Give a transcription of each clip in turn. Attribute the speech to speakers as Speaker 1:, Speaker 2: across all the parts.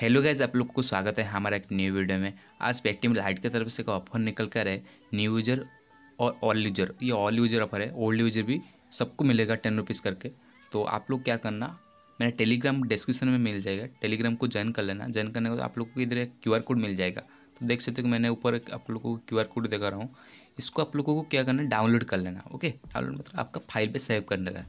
Speaker 1: hello guys आप लोग को स्वागत है हमारा एक न्यू वीडियो में आज पेटीएम लाइट की तरफ से एक ऑफर निकल कर है न्यू यूजर और ऑल यूजर ये ऑल यूजर ऑफर है ओल्ड यूजर भी सबको मिलेगा टेन रुपीज़ करके तो आप लोग क्या करना मेरा टेलीग्राम डिस्क्रिप्शन में मिल जाएगा टेलीग्राम को ज्वाइन कर लेना ज्वाइन करने के बाद आप लोग को इधर एक क्यू कोड मिल जाएगा तो देख सकते हो मैंने ऊपर आप लोगों को क्यू कोड दिखा रहा हूँ इसको आप लोगों को क्या करना है डाउनलोड कर लेना ओके डाउनलोड मतलब आपका फाइल पर सेव कर लेना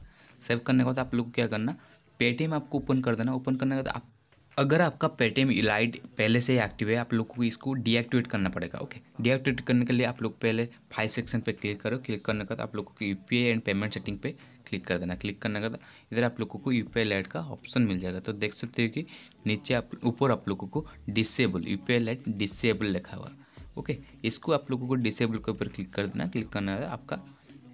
Speaker 1: सेव करने के बाद आप लोग को क्या करना पेटीएम आपको ओपन कर देना ओपन करने के बाद आप अगर आपका पेटीएम इलाइट पहले से ही एक्टिव है आप लोग को इसको डीएक्टिवेट करना पड़ेगा ओके डीएक्टिवेट करने के लिए आप लोग पहले फाइल सेक्शन पे क्लिक करो क्लिक करने के बाद आप लोगों को यू एंड पेमेंट सेटिंग पे क्लिक कर देना क्लिक करने के बाद इधर आप लोगों को यू पी लाइट का ऑप्शन मिल जाएगा तो देख सकते हो कि नीचे आप ऊपर आप लोगों को disable U P lite disable लिखा हुआ ओके इसको आप लोगों को डिसेबल के ऊपर क्लिक कर देना क्लिक करने का आपका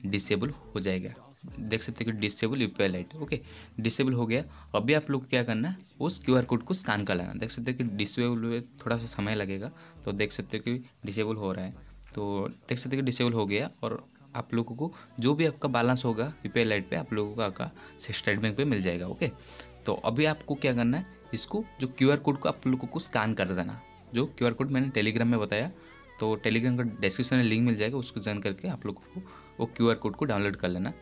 Speaker 1: डिसेबल हो जाएगा देख सकते हो कि disable U lite okay disable हो गया अभी आप लोग क्या करना है उस क्यू कोड को स्कैन कर लेना देख सकते हो कि डिसेबल में थोड़ा सा समय लगेगा तो देख सकते हो कि डिसेबल हो रहा है तो देख सकते हो कि डिसेबल हो गया और आप लोगों को जो भी आपका बैलेंस होगा यूपीआई लाइट पे आप लोगों का आपका स्टेट बैंक पे मिल जाएगा ओके तो अभी आपको क्या करना है इसको जो क्यू कोड को आप लोगों को स्कैन कर देना जो क्यू कोड मैंने टेलीग्राम में बताया तो टेलीग्राम का डिस्क्रिप्शन में लिंक मिल जाएगा उसको ज्वाइन करके आप लोगों को वो क्यू कोड को डाउनलोड कर लेना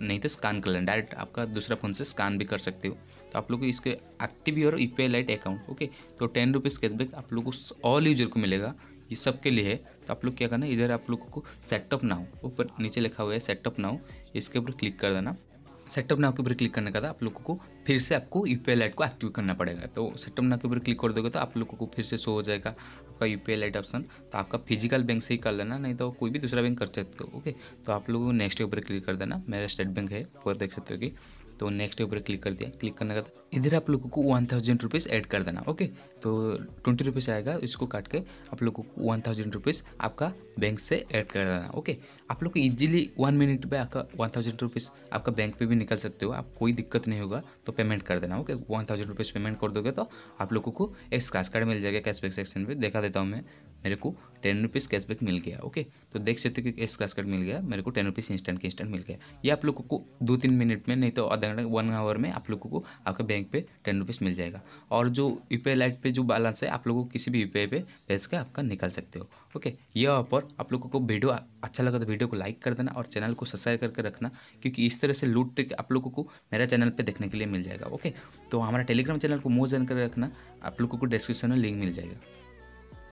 Speaker 1: नहीं तो स्कैन कर लेना डायरेक्ट आपका दूसरा फ़ोन से स्कैन भी कर सकते हो तो आप लोग को इसके active your U P lite account okay तो टेन रुपीज़ कैशबैक आप लोग को ऑल यूजर को मिलेगा ये सब के लिए है तो आप लोग क्या करना इधर आप लोग को सेटअप हो ऊपर नीचे लिखा हुआ है सेटअप हो इसके ऊपर क्लिक कर देना सेटअप नाव के ऊपर क्लिक करने का था आप लोगों को फिर से आपको यू पी को एक्टिव करना पड़ेगा तो सेटअप नाव के ऊपर क्लिक कर दोगे तो आप लोगों को फिर से शो हो जाएगा आपका यू पी ऑप्शन तो आपका फिजिकल बैंक से ही कर लेना नहीं तो कोई भी दूसरा बैंक कर सकते हो ओके तो आप लोगों को नेक्स्ट के ऊपर क्लिक कर देना मेरा स्टेट बैंक है वो देख सकते हो कि तो नेक्स्ट ऊपर क्लिक कर दिया क्लिक करने का तो इधर आप लोगों को वन थाउजेंड रुपीज़ ऐड कर देना ओके तो ट्वेंटी रुपीज़ आएगा इसको काट के आप लोगों को वन थाउजेंड रुपीज़ आपका बैंक से ऐड कर देना ओके आप लोग इजीली वन मिनट में आपका वन थाउजेंड रुपीज़ आपका बैंक पे भी निकल सकते हो आप कोई दिक्कत नहीं होगा तो पेमेंट कर देना okay one thousand rupees payment कर दोगे तो आप लोगों को एक स्क्रैच कार्ड मिल जाएगा कैशबैक सेक्शन पर देखा देता हूँ मैं मेरे को टेन रुपीज़ कैशबैक मिल गया ओके तो देख सकते हो कि कैश कैश कार्ड मिल गया मेरे को टेन रुपीज़ इंस्टेंट के इंस्टेंट मिल गया ये आप लोगों को दो तीन मिनट में नहीं तो आधा घंटा वन आवर में आप लोगों को आपके बैंक पे टेन रुपीज़ मिल जाएगा और जो यू पी लाइट पे जो बैलेंस है आप लोगों को किसी भी यू पी पे भेज के आपका निकाल सकते हो ओके ये ऑफर आप लोगों को वीडियो अच्छा लगा तो वीडियो को लाइक कर देना और चैनल को सब्सक्राइब करके रखना क्योंकि इस तरह से लूट ट्रिक आप लोगों को मेरा चैनल पर देखने के लिए मिल जाएगा ओके तो हमारा टेलीग्राम चैनल को मोर जानकर रखना आप लोगों को डिस्क्रिप्शन में लिंक मिल जाएगा